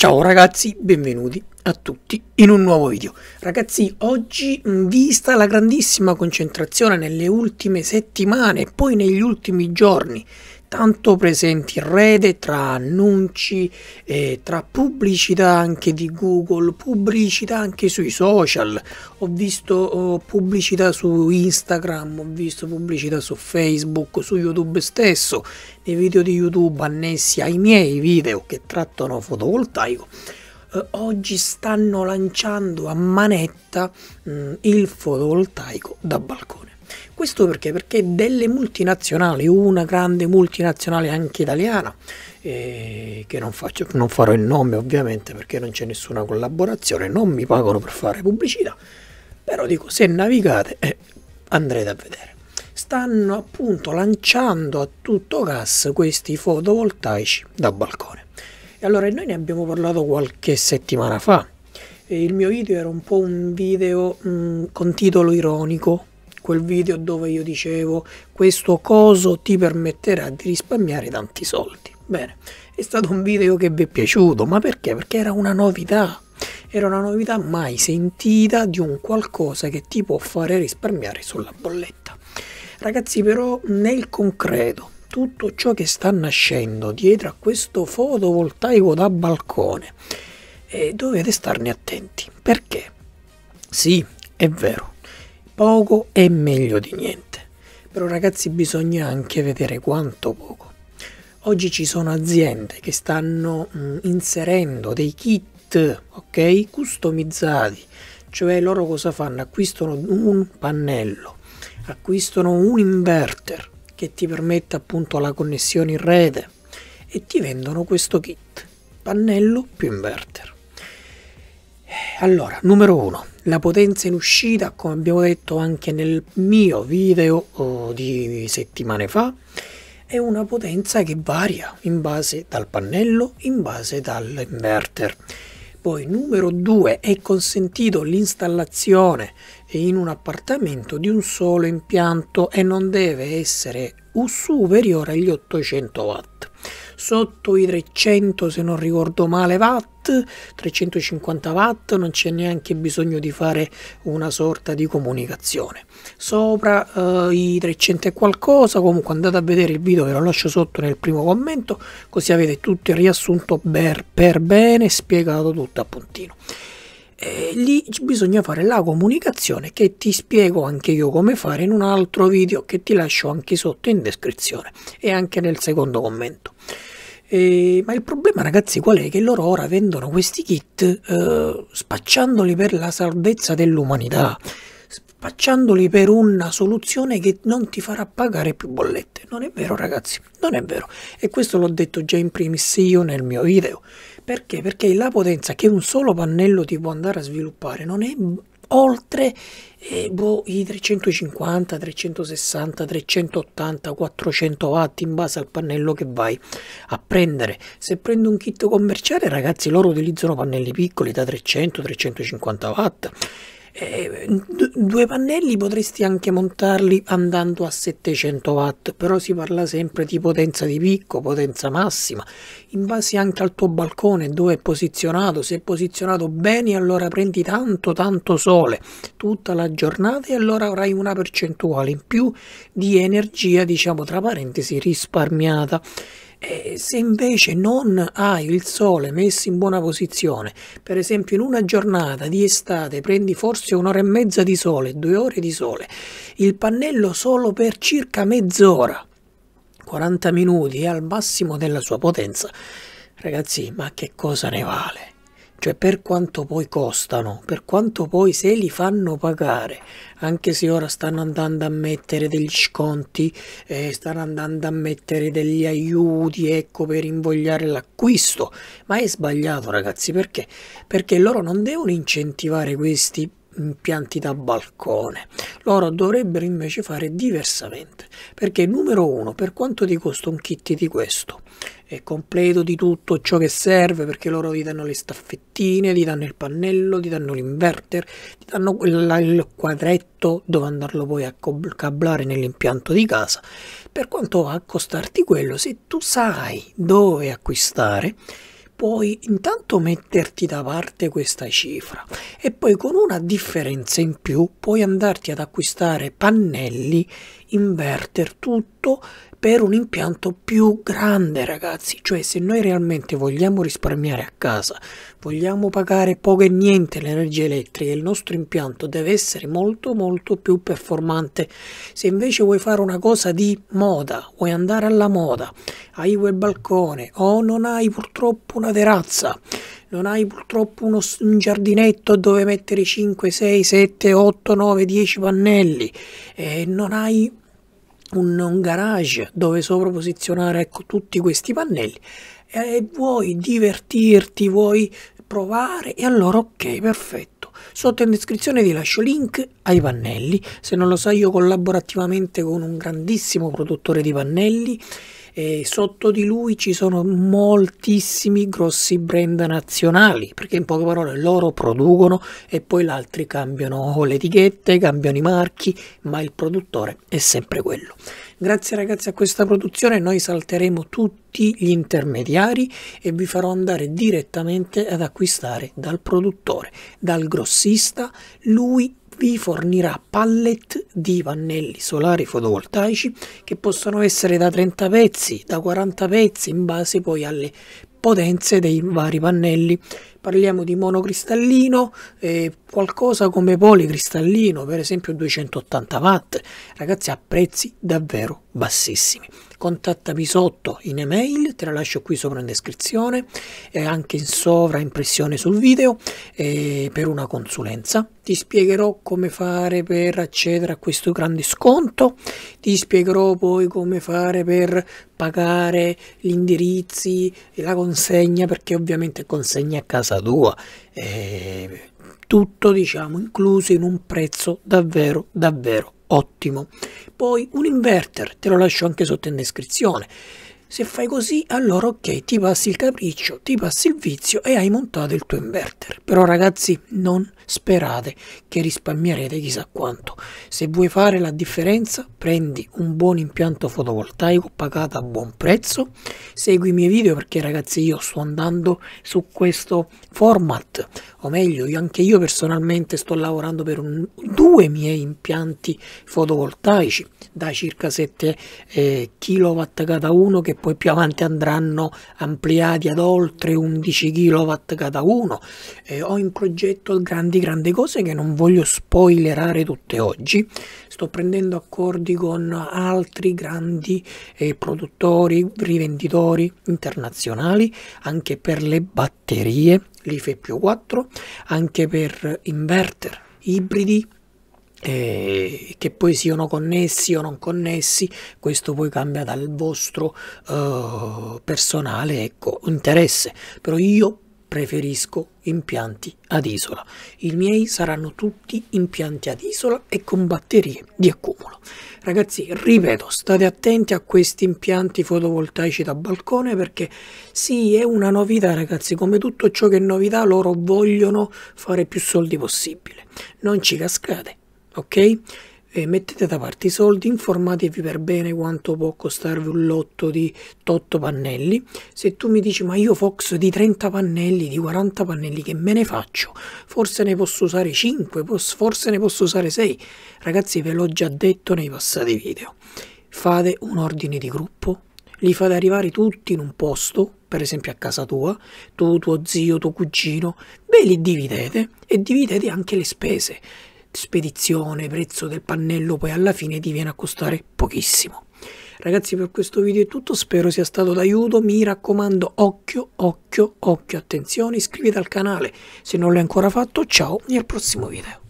Ciao ragazzi, benvenuti a tutti in un nuovo video. Ragazzi, oggi vista la grandissima concentrazione nelle ultime settimane e poi negli ultimi giorni tanto presenti in rete tra annunci, eh, tra pubblicità anche di Google, pubblicità anche sui social. Ho visto oh, pubblicità su Instagram, ho visto pubblicità su Facebook, su YouTube stesso, nei video di YouTube annessi ai miei video che trattano fotovoltaico. Eh, oggi stanno lanciando a manetta mh, mm, il fotovoltaico da balcone. Questo perché? Perché delle multinazionali, una grande multinazionale anche italiana, eh, che non, faccio, non farò il nome ovviamente perché non c'è nessuna collaborazione, non mi pagano per fare pubblicità, però dico se navigate eh, andrete a vedere stanno appunto lanciando a tutto gas questi fotovoltaici da balcone. E allora noi ne abbiamo parlato qualche settimana fa. il mio video era un po' un video mh, mm, con titolo ironico, quel video dove io dicevo questo coso ti permetterà di risparmiare tanti soldi. Bene, è stato un video che vi è piaciuto, ma perché? Perché era una novità. Era una novità mai sentita di un qualcosa che ti può fare risparmiare sulla bolletta. Ragazzi, però nel concreto, tutto ciò che sta nascendo dietro a questo fotovoltaico da balcone, eh, dovete starne attenti. Perché? Sì, è vero, Poco è meglio di niente, però ragazzi bisogna anche vedere quanto poco. Oggi ci sono aziende che stanno mh, mm, inserendo dei kit, ok, customizzati, cioè loro cosa fanno? Acquistano un pannello, acquistano un inverter che ti permette appunto la connessione in rete e ti vendono questo kit, pannello più inverter. Allora, numero uno, la potenza in uscita come abbiamo detto anche nel mio video oh, di settimane fa è una potenza che varia in base dal pannello in base dall'inverter poi numero 2 è consentito l'installazione in un appartamento di un solo impianto e non deve essere superiore agli 800 watt sotto i 300 se non ricordo male watt 350 watt non c'è neanche bisogno di fare una sorta di comunicazione sopra eh, i 300 e qualcosa comunque andate a vedere il video ve lo lascio sotto nel primo commento così avete tutto il riassunto per, per bene spiegato tutto a puntino e lì bisogna fare la comunicazione che ti spiego anche io come fare in un altro video che ti lascio anche sotto in descrizione e anche nel secondo commento. E, ma il problema ragazzi qual è? Che loro ora vendono questi kit eh, spacciandoli per la salvezza dell'umanità spacciandoli per una soluzione che non ti farà pagare più bollette. Non è vero ragazzi, non è vero. E questo l'ho detto già in primis io nel mio video. Perché? Perché la potenza che un solo pannello ti può andare a sviluppare non è oltre eh, boh, i 350, 360, 380, 400 watt in base al pannello che vai a prendere. Se prendo un kit commerciale, ragazzi, loro utilizzano pannelli piccoli da 300, 350 watt eh, due pannelli potresti anche montarli andando a 700 watt, però si parla sempre di potenza di picco, potenza massima, in base anche al tuo balcone, dove è posizionato, se è posizionato bene allora prendi tanto tanto sole tutta la giornata e allora avrai una percentuale in più di energia, diciamo tra parentesi, risparmiata. E eh, se invece non hai il sole messo in buona posizione, per esempio in una giornata di estate prendi forse un'ora e mezza di sole, due ore di sole, il pannello solo per circa mezz'ora, 40 minuti al massimo della sua potenza, ragazzi, ma che cosa ne vale? cioè per quanto poi costano, per quanto poi se li fanno pagare, anche se ora stanno andando a mettere degli sconti, eh, stanno andando a mettere degli aiuti, ecco, per invogliare l'acquisto, ma è sbagliato ragazzi, perché? Perché loro non devono incentivare questi impianti mm, da balcone. Loro dovrebbero invece fare diversamente, perché numero uno, per quanto ti costa un kit di questo? È completo di tutto ciò che serve, perché loro ti danno le staffettine, ti danno il pannello, ti danno l'inverter, ti danno il quadretto dove andarlo poi a cablare nell'impianto di casa. Per quanto va a costarti quello, se tu sai dove acquistare, puoi intanto metterti da parte questa cifra e poi con una differenza in più puoi andarti ad acquistare pannelli, inverter tutto per un impianto più grande ragazzi cioè se noi realmente vogliamo risparmiare a casa vogliamo pagare poco e niente l'energia elettrica il nostro impianto deve essere molto molto più performante se invece vuoi fare una cosa di moda vuoi andare alla moda hai quel balcone o non hai purtroppo una terrazza non hai purtroppo uno, un giardinetto dove mettere 5, 6, 7, 8, 9, 10 pannelli, e eh, non hai un, un garage dove sovraposizionare ecco, tutti questi pannelli e vuoi divertirti, vuoi provare e allora ok, perfetto. Sotto in descrizione vi lascio link ai pannelli, se non lo sai io collaboro attivamente con un grandissimo produttore di pannelli e sotto di lui ci sono moltissimi grossi brand nazionali, perché in poche parole loro producono e poi gli altri cambiano le etichette, cambiano i marchi, ma il produttore è sempre quello. Grazie ragazzi a questa produzione noi salteremo tutti gli intermediari e vi farò andare direttamente ad acquistare dal produttore, dal grossista, lui vi fornirà pallet di pannelli solari fotovoltaici che possono essere da 30 pezzi, da 40 pezzi in base poi alle potenze dei vari pannelli. Parliamo di monocristallino, eh, qualcosa come policristallino, per esempio 280 watt, ragazzi a prezzi davvero bassissimi contattami sotto in email, te la lascio qui sopra in descrizione e eh, anche in sovraimpressione sul video eh, per una consulenza. Ti spiegherò come fare per accedere a questo grande sconto, ti spiegherò poi come fare per pagare gli indirizzi, e la consegna, perché ovviamente consegna a casa tua. E... Eh, tutto diciamo incluso in un prezzo davvero davvero ottimo poi un inverter te lo lascio anche sotto in descrizione se fai così allora ok ti passi il capriccio ti passi il vizio e hai montato il tuo inverter però ragazzi non sperate che risparmierete chissà quanto se vuoi fare la differenza prendi un buon impianto fotovoltaico pagato a buon prezzo segui i miei video perché ragazzi io sto andando su questo format o meglio, io, anche io personalmente sto lavorando per un, due miei impianti fotovoltaici da circa 7 eh, kW cada uno che poi più avanti andranno ampliati ad oltre 11 kW cada uno. Eh, ho in progetto grandi grandi cose che non voglio spoilerare tutte oggi. Sto prendendo accordi con altri grandi eh, produttori, rivenditori internazionali anche per le batterie batterie, l'IFE più 4, anche per inverter ibridi eh, che poi siano connessi o non connessi, questo poi cambia dal vostro eh, personale ecco, interesse. Però io preferisco impianti ad isola. I miei saranno tutti impianti ad isola e con batterie di accumulo. Ragazzi, ripeto, state attenti a questi impianti fotovoltaici da balcone perché sì, è una novità, ragazzi, come tutto ciò che è novità, loro vogliono fare più soldi possibile. Non ci cascate, ok? eh, mettete da parte i soldi, informatevi per bene quanto può costarvi un lotto di 8 pannelli. Se tu mi dici ma io Fox di 30 pannelli, di 40 pannelli che me ne faccio, forse ne posso usare 5, forse ne posso usare 6. Ragazzi ve l'ho già detto nei passati video, fate un ordine di gruppo, li fate arrivare tutti in un posto, per esempio a casa tua, tu, tuo zio, tuo cugino, ve li dividete e dividete anche le spese spedizione, prezzo del pannello, poi alla fine ti viene a costare pochissimo. Ragazzi per questo video è tutto, spero sia stato d'aiuto, mi raccomando occhio, occhio, occhio, attenzione, iscriviti al canale se non l'hai ancora fatto, ciao e al prossimo video.